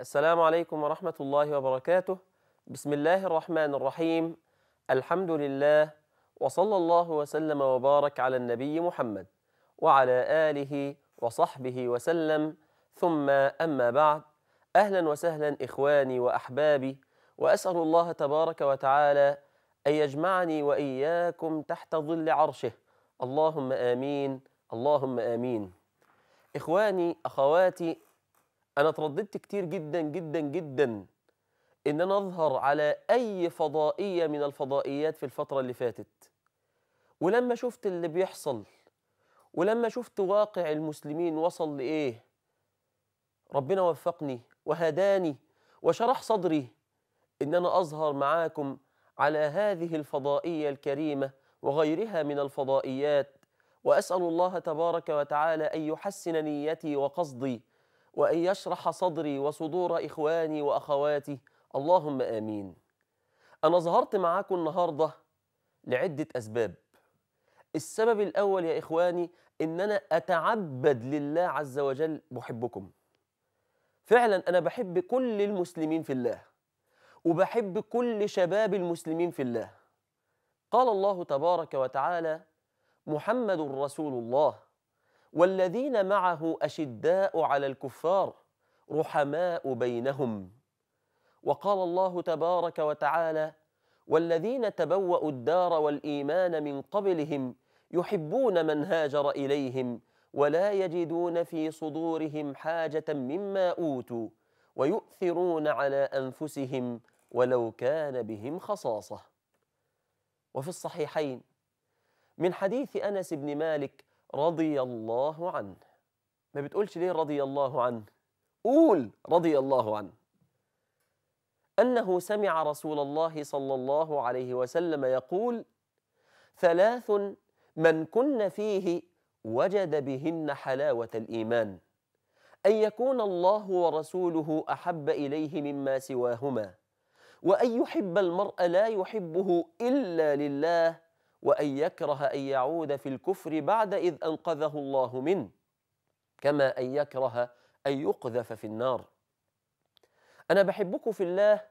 السلام عليكم ورحمة الله وبركاته بسم الله الرحمن الرحيم الحمد لله وصلى الله وسلم وبارك على النبي محمد وعلى آله وصحبه وسلم ثم أما بعد أهلا وسهلا إخواني وأحبابي وأسأل الله تبارك وتعالى أن يجمعني وإياكم تحت ظل عرشه اللهم آمين اللهم آمين إخواني أخواتي انا اترددت كتير جدا جدا جدا ان انا اظهر على اي فضائيه من الفضائيات في الفتره اللي فاتت ولما شفت اللي بيحصل ولما شفت واقع المسلمين وصل لايه ربنا وفقني وهداني وشرح صدري ان انا اظهر معاكم على هذه الفضائيه الكريمه وغيرها من الفضائيات واسال الله تبارك وتعالى ان يحسن نيتي وقصدي وأن يشرح صدري وصدور إخواني وأخواتي اللهم آمين أنا ظهرت معاكم النهاردة لعدة أسباب السبب الأول يا إخواني إن أنا أتعبد لله عز وجل بحبكم فعلا أنا بحب كل المسلمين في الله وبحب كل شباب المسلمين في الله قال الله تبارك وتعالى محمد رسول الله والذين معه أشداء على الكفار رحماء بينهم وقال الله تبارك وتعالى والذين تبوأوا الدار والإيمان من قبلهم يحبون من هاجر إليهم ولا يجدون في صدورهم حاجة مما أوتوا ويؤثرون على أنفسهم ولو كان بهم خصاصة وفي الصحيحين من حديث أنس بن مالك رضي الله عنه ما بتقولش ليه رضي الله عنه قول رضي الله عنه أنه سمع رسول الله صلى الله عليه وسلم يقول ثلاث من كن فيه وجد بهن حلاوة الإيمان أن يكون الله ورسوله أحب إليه مما سواهما وأن يحب المرء لا يحبه إلا لله وأن يكره أن يعود في الكفر بعد إذ أنقذه الله منه كما أن يكره أن يقذف في النار أنا بحبكم في الله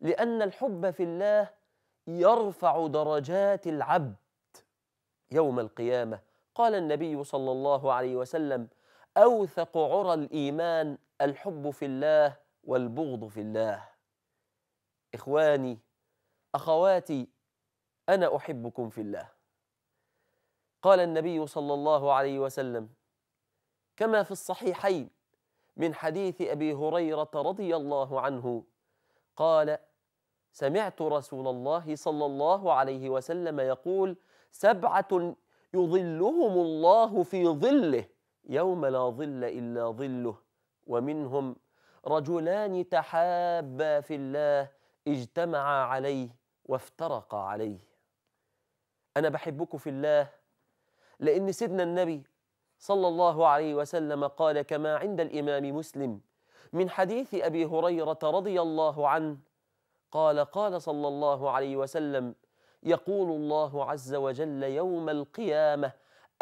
لأن الحب في الله يرفع درجات العبد يوم القيامة قال النبي صلى الله عليه وسلم أوثق عرى الإيمان الحب في الله والبغض في الله إخواني أخواتي أنا أحبكم في الله قال النبي صلى الله عليه وسلم كما في الصحيحين من حديث أبي هريرة رضي الله عنه قال سمعت رسول الله صلى الله عليه وسلم يقول سبعة يظلهم الله في ظله يوم لا ظل إلا ظله ومنهم رجلان تحابا في الله اجتمعا عليه وافترقا عليه أنا بحبكم في الله لأن سيدنا النبي صلى الله عليه وسلم قال كما عند الإمام مسلم من حديث أبي هريرة رضي الله عنه قال قال صلى الله عليه وسلم يقول الله عز وجل يوم القيامة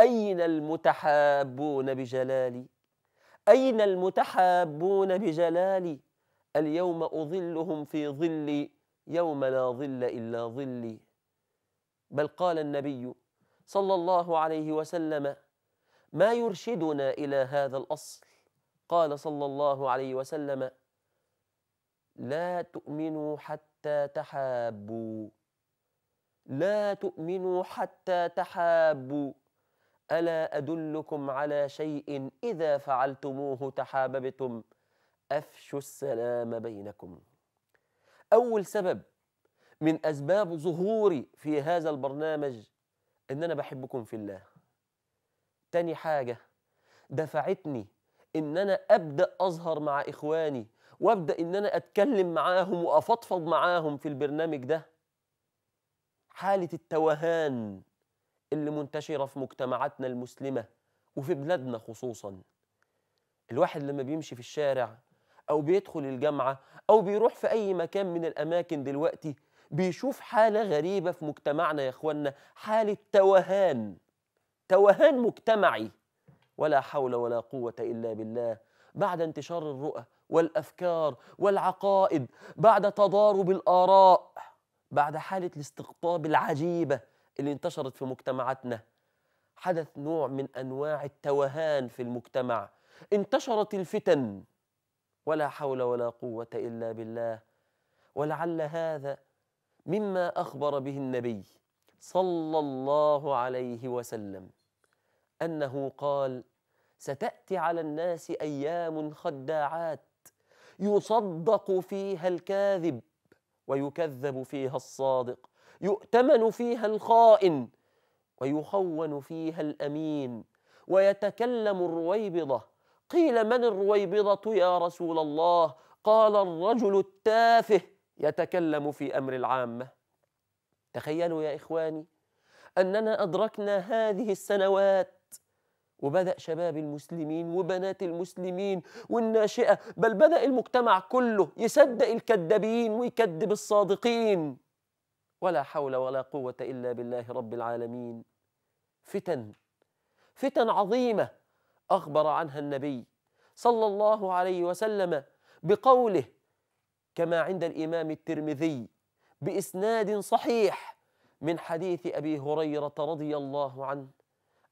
أين المتحابون بجلالي أين المتحابون بجلالي اليوم أظلهم في ظلي يوم لا ظل إلا ظلي بل قال النبي صلى الله عليه وسلم ما يرشدنا الى هذا الاصل قال صلى الله عليه وسلم لا تؤمنوا حتى تحابوا لا تؤمنوا حتى تحابوا الا ادلكم على شيء اذا فعلتموه تحاببتم افشوا السلام بينكم اول سبب من أسباب ظهوري في هذا البرنامج إن أنا بحبكم في الله تاني حاجة دفعتني إن أنا أبدأ أظهر مع إخواني وأبدأ إن أنا أتكلم معاهم وأفضفض معاهم في البرنامج ده حالة التوهان اللي منتشرة في مجتمعاتنا المسلمة وفي بلادنا خصوصا الواحد لما بيمشي في الشارع أو بيدخل الجامعة أو بيروح في أي مكان من الأماكن دلوقتي بيشوف حالة غريبة في مجتمعنا يا إخوانا حالة توهان توهان مجتمعي ولا حول ولا قوة إلا بالله بعد انتشار الرؤى والأفكار والعقائد بعد تضارب الآراء بعد حالة الاستقطاب العجيبة اللي انتشرت في مجتمعاتنا حدث نوع من أنواع التوهان في المجتمع انتشرت الفتن ولا حول ولا قوة إلا بالله ولعل هذا مما أخبر به النبي صلى الله عليه وسلم أنه قال ستأتي على الناس أيام خداعات يصدق فيها الكاذب ويكذب فيها الصادق يؤتمن فيها الخائن ويخون فيها الأمين ويتكلم الرويبضة قيل من الرويبضة يا رسول الله قال الرجل التافه يتكلم في أمر العامة تخيلوا يا إخواني أننا أدركنا هذه السنوات وبدأ شباب المسلمين وبنات المسلمين والناشئة بل بدأ المجتمع كله يصدق الكذابين ويكذب الصادقين ولا حول ولا قوة إلا بالله رب العالمين فتن فتن عظيمة أخبر عنها النبي صلى الله عليه وسلم بقوله كما عند الإمام الترمذي بإسناد صحيح من حديث أبي هريرة رضي الله عنه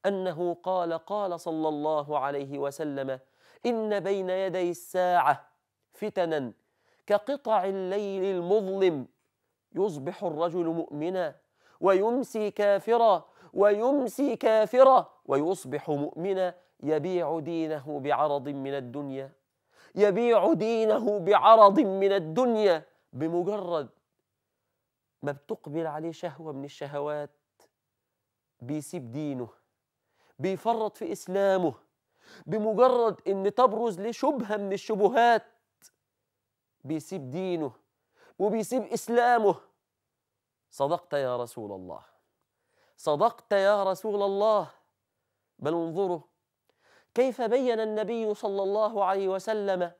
أنه قال قال صلى الله عليه وسلم إن بين يدي الساعة فتنا كقطع الليل المظلم يصبح الرجل مؤمنا ويمسي كافرا ويمسي كافرا ويصبح مؤمنا يبيع دينه بعرض من الدنيا يبيع دينه بعرض من الدنيا بمجرد ما بتقبل عليه شهوة من الشهوات بيسيب دينه بيفرط في إسلامه بمجرد إن تبرز ليه شبهة من الشبهات بيسيب دينه وبيسيب إسلامه صدقت يا رسول الله صدقت يا رسول الله بل انظروا كيف بين النبي صلى الله عليه وسلم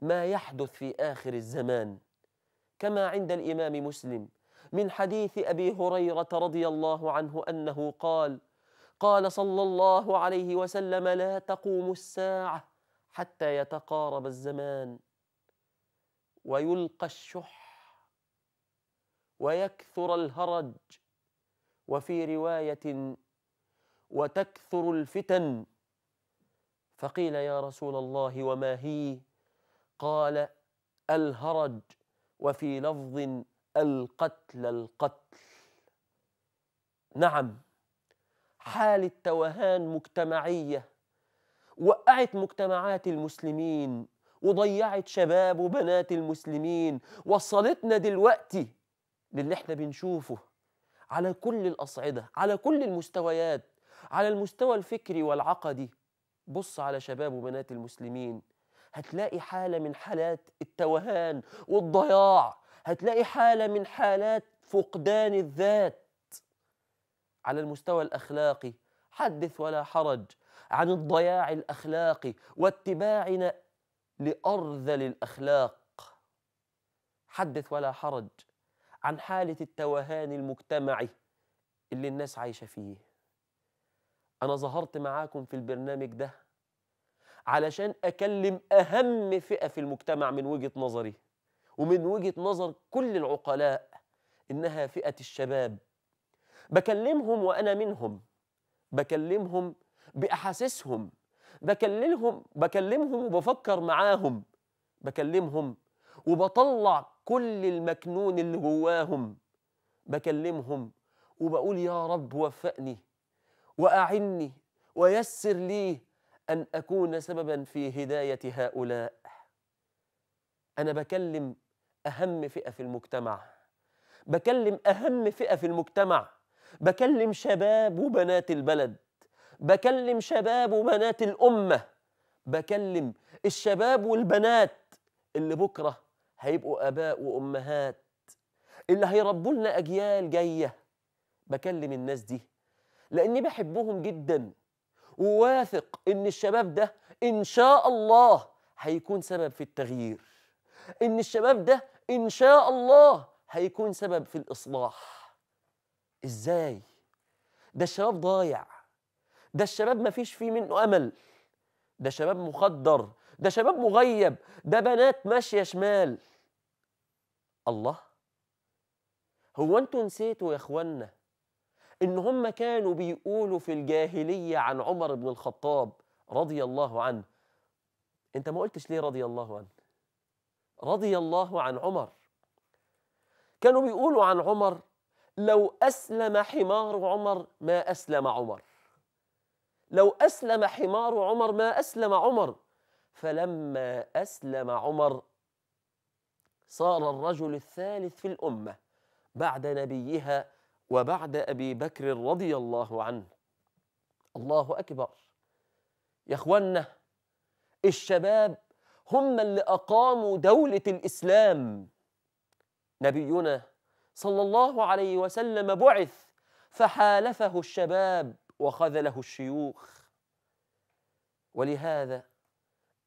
ما يحدث في آخر الزمان كما عند الإمام مسلم من حديث أبي هريرة رضي الله عنه أنه قال قال صلى الله عليه وسلم لا تقوم الساعة حتى يتقارب الزمان ويلقى الشح ويكثر الهرج وفي رواية وتكثر الفتن فقيل يا رسول الله وما هي قال الهرج وفي لفظ القتل القتل نعم حالة توهان مجتمعية وقعت مجتمعات المسلمين وضيعت شباب وبنات المسلمين وصلتنا دلوقتي للي احنا بنشوفه على كل الأصعدة على كل المستويات على المستوى الفكري والعقدي بص على شباب وبنات المسلمين هتلاقي حالة من حالات التوهان والضياع هتلاقي حالة من حالات فقدان الذات على المستوى الأخلاقي حدث ولا حرج عن الضياع الأخلاقي واتباعنا لأرذل الأخلاق حدث ولا حرج عن حالة التوهان المجتمعي اللي الناس عايشة فيه أنا ظهرت معاكم في البرنامج ده علشان أكلم أهم فئة في المجتمع من وجهة نظري ومن وجهة نظر كل العقلاء إنها فئة الشباب بكلمهم وأنا منهم بكلمهم بأحاسيسهم بكلمهم بكلمهم وبفكر معاهم بكلمهم وبطلع كل المكنون اللي جواهم بكلمهم وبقول يا رب وفقني واعني ويسر لي ان اكون سببا في هدايه هؤلاء انا بكلم اهم فئه في المجتمع بكلم اهم فئه في المجتمع بكلم شباب وبنات البلد بكلم شباب وبنات الامه بكلم الشباب والبنات اللي بكره هيبقوا اباء وامهات اللي هيربوا لنا اجيال جايه بكلم الناس دي لاني بحبهم جدا وواثق ان الشباب ده ان شاء الله هيكون سبب في التغيير ان الشباب ده ان شاء الله هيكون سبب في الاصلاح ازاي ده الشباب ضايع ده الشباب مفيش فيه منه امل ده شباب مخدر ده شباب مغيب ده بنات ماشيه شمال الله هو انتوا نسيتوا يا اخوانا إن هم كانوا بيقولوا في الجاهلية عن عمر بن الخطاب رضي الله عنه أنت ما قلتش ليه رضي الله عنه رضي الله عن عمر كانوا بيقولوا عن عمر لو أسلم حمار عمر ما أسلم عمر لو أسلم حمار عمر ما أسلم عمر فلما أسلم عمر صار الرجل الثالث في الأمة بعد نبيها وبعد أبي بكر رضي الله عنه الله أكبر يا أخوانا الشباب هم اللي أقاموا دولة الإسلام نبينا صلى الله عليه وسلم بعث فحالفه الشباب وخذله الشيوخ ولهذا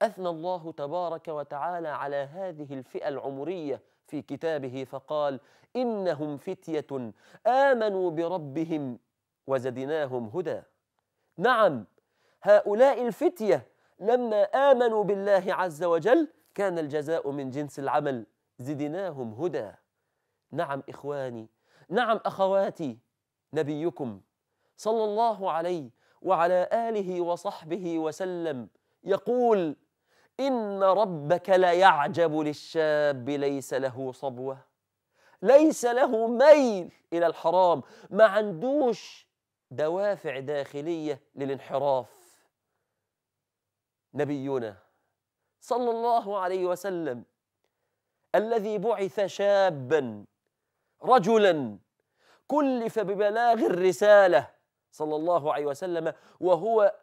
أثنى الله تبارك وتعالى على هذه الفئة العمرية في كتابه فقال إنهم فتية آمنوا بربهم وزدناهم هدى نعم هؤلاء الفتية لما آمنوا بالله عز وجل كان الجزاء من جنس العمل زدناهم هدى نعم إخواني نعم أخواتي نبيكم صلى الله عليه وعلى آله وصحبه وسلم يقول إن ربك ليعجب للشاب ليس له صبوة ليس له ميل إلى الحرام ما عندوش دوافع داخلية للانحراف نبينا صلى الله عليه وسلم الذي بعث شابا رجلا كلف ببلاغ الرسالة صلى الله عليه وسلم وهو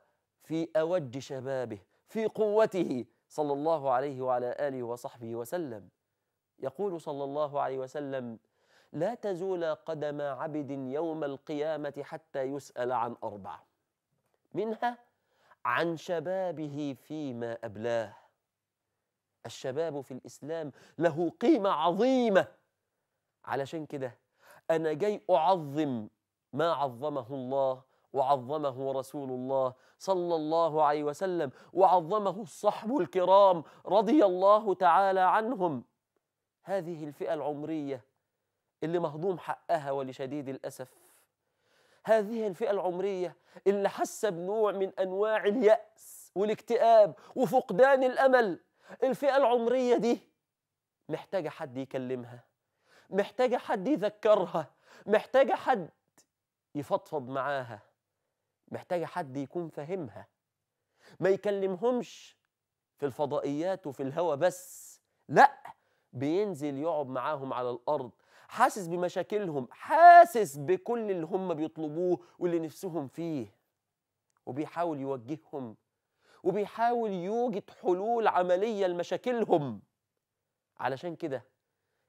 في أوج شبابه في قوته صلى الله عليه وعلى آله وصحبه وسلم يقول صلى الله عليه وسلم لا تزول قدم عبد يوم القيامة حتى يسأل عن أربع منها عن شبابه فيما أبلاه الشباب في الإسلام له قيمة عظيمة علشان كده أنا جاي أعظم ما عظمه الله وعظمه رسول الله صلى الله عليه وسلم وعظمه الصحب الكرام رضي الله تعالى عنهم هذه الفئة العمرية اللي مهضوم حقها ولشديد الأسف هذه الفئة العمرية اللي حاسة بنوع من أنواع اليأس والاكتئاب وفقدان الأمل الفئة العمرية دي محتاجة حد يكلمها محتاجة حد يذكرها محتاجة حد يفضفض معاها محتاجة حد يكون فاهمها ما يكلمهمش في الفضائيات وفي الهوى بس لا بينزل يقعد معاهم على الأرض حاسس بمشاكلهم حاسس بكل اللي هم بيطلبوه واللي نفسهم فيه وبيحاول يوجههم وبيحاول يوجد حلول عملية لمشاكلهم علشان كده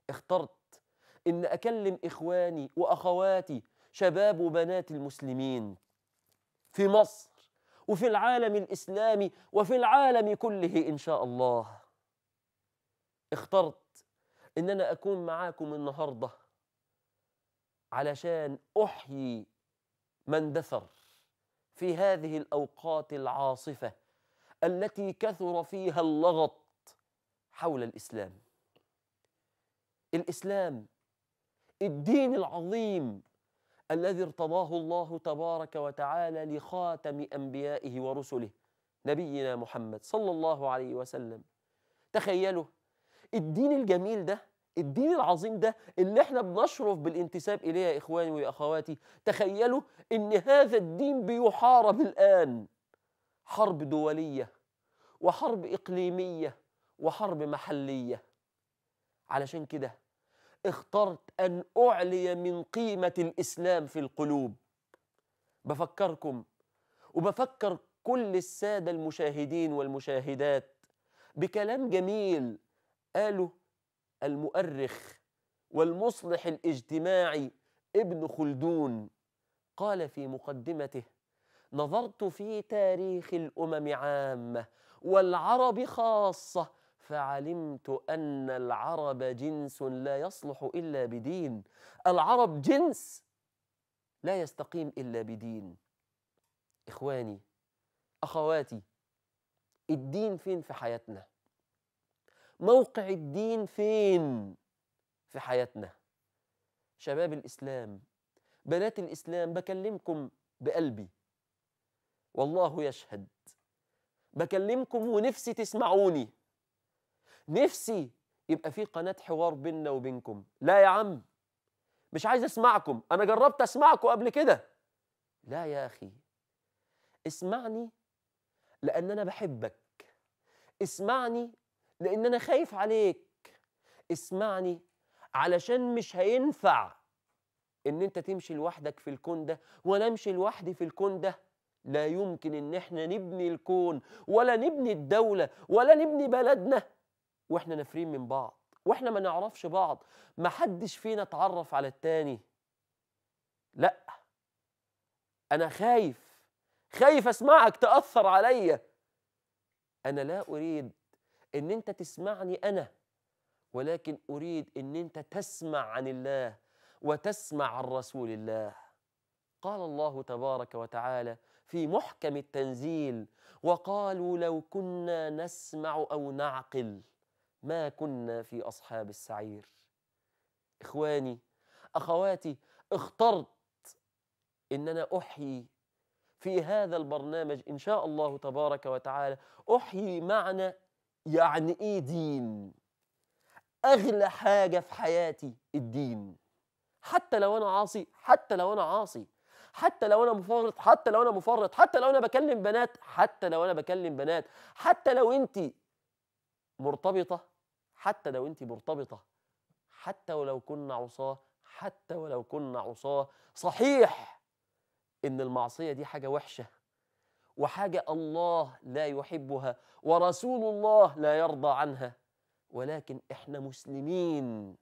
اخترت ان اكلم اخواني واخواتي شباب وبنات المسلمين في مصر وفي العالم الإسلامي وفي العالم كله إن شاء الله اخترت إن أنا أكون معاكم النهاردة علشان أحيي من دثر في هذه الأوقات العاصفة التي كثر فيها اللغط حول الإسلام الإسلام الدين العظيم الذي ارتضاه الله تبارك وتعالى لخاتم انبيائه ورسله نبينا محمد صلى الله عليه وسلم تخيلوا الدين الجميل ده الدين العظيم ده اللي احنا بنشرف بالانتساب اليه يا اخواني واخواتي تخيلوا ان هذا الدين بيحارب الان حرب دوليه وحرب اقليميه وحرب محليه علشان كده اخترت أن أعلي من قيمة الإسلام في القلوب بفكركم وبفكر كل السادة المشاهدين والمشاهدات بكلام جميل قاله المؤرخ والمصلح الاجتماعي ابن خلدون قال في مقدمته نظرت في تاريخ الأمم عامة والعرب خاصة فعلمت أن العرب جنس لا يصلح إلا بدين العرب جنس لا يستقيم إلا بدين إخواني أخواتي الدين فين في حياتنا موقع الدين فين في حياتنا شباب الإسلام بنات الإسلام بكلمكم بقلبي والله يشهد بكلمكم ونفسي تسمعوني نفسي يبقى في قناة حوار بيننا وبينكم لا يا عم مش عايز اسمعكم انا جربت اسمعكم قبل كده لا يا اخي اسمعني لان انا بحبك اسمعني لان انا خايف عليك اسمعني علشان مش هينفع ان انت تمشي لوحدك في الكون ده وانا امشي لوحدي في الكون ده لا يمكن ان احنا نبني الكون ولا نبني الدولة ولا نبني بلدنا واحنا نافرين من بعض واحنا ما نعرفش بعض ما حدش فينا اتعرف على التاني لا انا خايف خايف اسمعك تاثر عليا انا لا اريد ان انت تسمعني انا ولكن اريد ان انت تسمع عن الله وتسمع عن رسول الله قال الله تبارك وتعالى في محكم التنزيل وقالوا لو كنا نسمع او نعقل ما كنا في أصحاب السعير إخواني أخواتي اخترت إن أنا أحيي في هذا البرنامج إن شاء الله تبارك وتعالى أحيي معنى يعني إيه دين أغلى حاجة في حياتي الدين حتى لو أنا عاصي حتى لو أنا عاصي حتى لو انا مفرط حتى لو انا مفرط حتى لو انا بكلم بنات حتى لو انا بكلم بنات حتى لو انت مرتبطه حتى لو انت مرتبطه حتى ولو كنا عصاه حتى ولو كنا عصاه صحيح ان المعصيه دي حاجه وحشه وحاجه الله لا يحبها ورسول الله لا يرضى عنها ولكن احنا مسلمين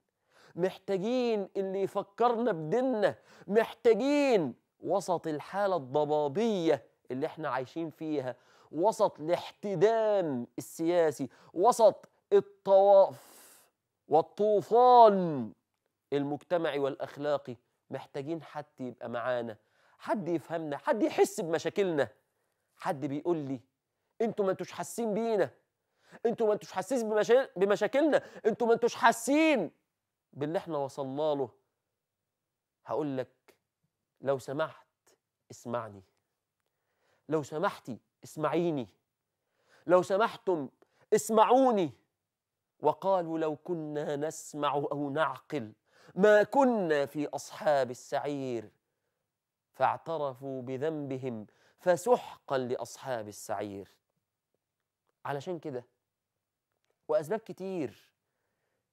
محتاجين اللي يفكرنا بديننا محتاجين وسط الحاله الضبابيه اللي احنا عايشين فيها وسط الاحتدام السياسي وسط الطواف والطوفان المجتمعي والأخلاقي محتاجين حد يبقى معانا حد يفهمنا حد يحس بمشاكلنا حد بيقول لي انتوا ما انتوش حاسين بينا انتوا ما انتوش حاسين بمشاكلنا انتوا ما انتوش حاسين باللي احنا وصلنا له هقول لك لو سمحت اسمعني لو سمحتي اسمعيني لو سمحتم اسمعوني وقالوا لو كنا نسمع أو نعقل ما كنا في أصحاب السعير فاعترفوا بذنبهم فسحقا لأصحاب السعير علشان كده وأسباب كتير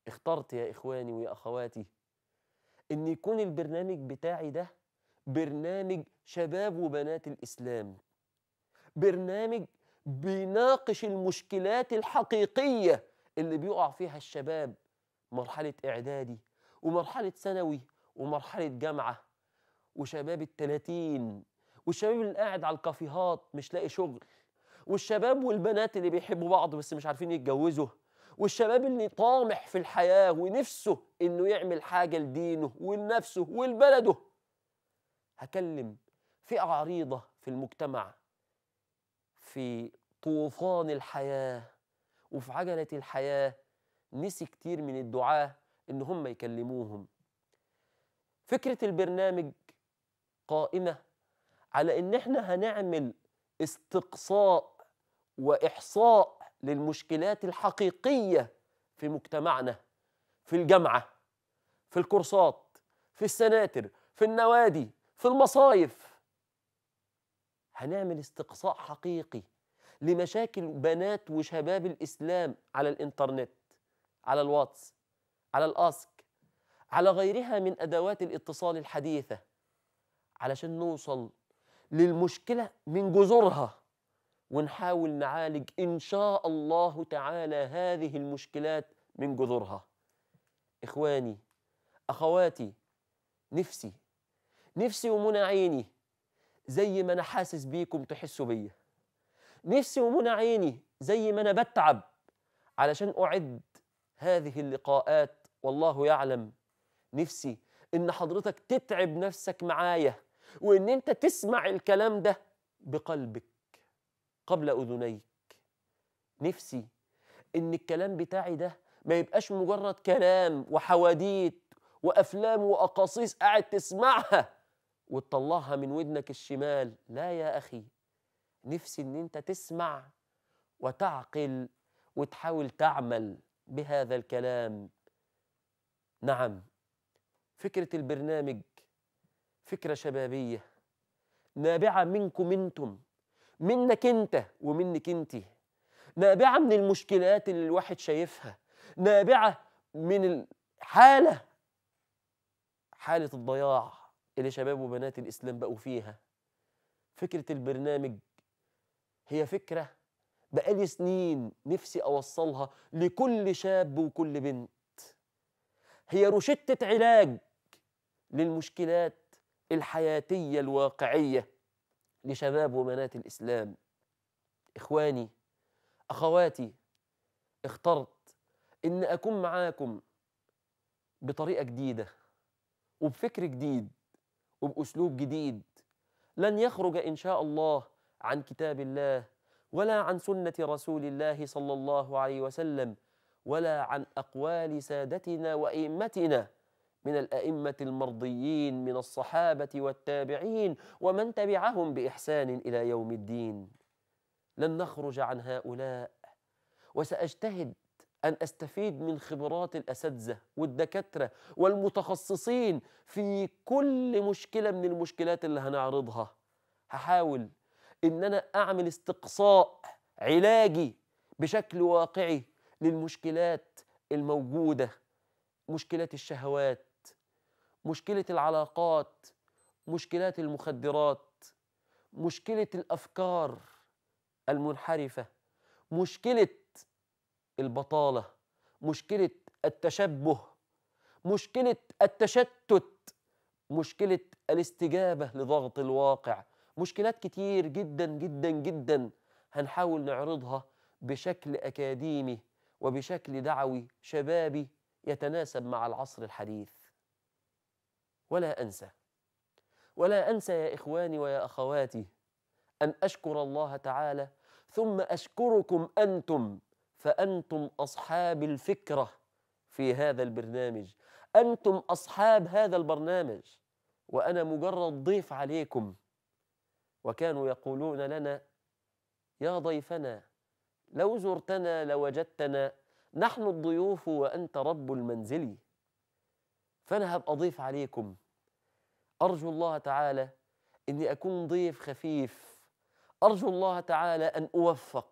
اخترت يا إخواني ويا أخواتي إن يكون البرنامج بتاعي ده برنامج شباب وبنات الإسلام برنامج بيناقش المشكلات الحقيقية اللي بيقع فيها الشباب مرحلة إعدادي ومرحلة ثانوي ومرحلة جامعة وشباب التلاتين والشباب اللي قاعد على الكافيهات مش لاقي شغل والشباب والبنات اللي بيحبوا بعض بس مش عارفين يتجوزوا والشباب اللي طامح في الحياة ونفسه إنه يعمل حاجة لدينه ولنفسه ولبلده هكلم فئة عريضة في المجتمع في طوفان الحياة وفي عجلة الحياة نسي كتير من الدعاة إن هم يكلموهم فكرة البرنامج قائمة على إن إحنا هنعمل استقصاء وإحصاء للمشكلات الحقيقية في مجتمعنا في الجامعة في الكورسات في السناتر في النوادي في المصايف هنعمل استقصاء حقيقي لمشاكل بنات وشباب الإسلام على الإنترنت على الواتس على الأسك على غيرها من أدوات الاتصال الحديثة علشان نوصل للمشكلة من جذورها ونحاول نعالج إن شاء الله تعالى هذه المشكلات من جذورها إخواني أخواتي نفسي نفسي ومنى عيني زي ما أنا حاسس بيكم تحسوا بيا نفسي ومنى عيني زي ما انا بتعب علشان اعد هذه اللقاءات والله يعلم نفسي ان حضرتك تتعب نفسك معايا وان انت تسمع الكلام ده بقلبك قبل اذنيك نفسي ان الكلام بتاعي ده ما يبقاش مجرد كلام وحواديت وافلام واقاصيص قاعد تسمعها وتطلعها من ودنك الشمال لا يا اخي نفسي ان انت تسمع وتعقل وتحاول تعمل بهذا الكلام نعم فكرة البرنامج فكرة شبابية نابعة منكم انتم منك انت ومنك انت نابعة من المشكلات اللي الواحد شايفها نابعة من الحالة حالة الضياع اللي شباب وبنات الإسلام بقوا فيها فكرة البرنامج هي فكرة بقالي سنين نفسي أوصلها لكل شاب وكل بنت هي روشتة علاج للمشكلات الحياتية الواقعية لشباب وبنات الإسلام إخواني أخواتي اخترت إن أكون معاكم بطريقة جديدة وبفكر جديد وبأسلوب جديد لن يخرج إن شاء الله عن كتاب الله ولا عن سنة رسول الله صلى الله عليه وسلم ولا عن أقوال سادتنا وأئمتنا من الأئمة المرضيين من الصحابة والتابعين ومن تبعهم بإحسان إلى يوم الدين لن نخرج عن هؤلاء وسأجتهد أن أستفيد من خبرات الأساتذة والدكاترة والمتخصصين في كل مشكلة من المشكلات اللي هنعرضها هحاول ان انا اعمل استقصاء علاجي بشكل واقعي للمشكلات الموجوده مشكلات الشهوات مشكله العلاقات مشكلات المخدرات مشكله الافكار المنحرفه مشكله البطاله مشكله التشبه مشكله التشتت مشكله الاستجابه لضغط الواقع مشكلات كتير جدا جدا جدا هنحاول نعرضها بشكل أكاديمي وبشكل دعوي شبابي يتناسب مع العصر الحديث ولا أنسى ولا أنسى يا إخواني ويا أخواتي أن أشكر الله تعالى ثم أشكركم أنتم فأنتم أصحاب الفكرة في هذا البرنامج أنتم أصحاب هذا البرنامج وأنا مجرد ضيف عليكم وكانوا يقولون لنا يا ضيفنا لو زرتنا لوجدتنا نحن الضيوف وأنت رب المنزل فأنا هبقى ضيف عليكم أرجو الله تعالى إني أكون ضيف خفيف أرجو الله تعالى أن أوفق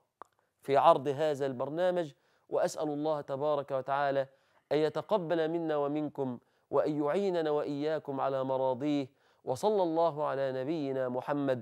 في عرض هذا البرنامج وأسأل الله تبارك وتعالى أن يتقبل منا ومنكم وأن يعيننا وإياكم على مراضيه وصلى الله على نبينا محمد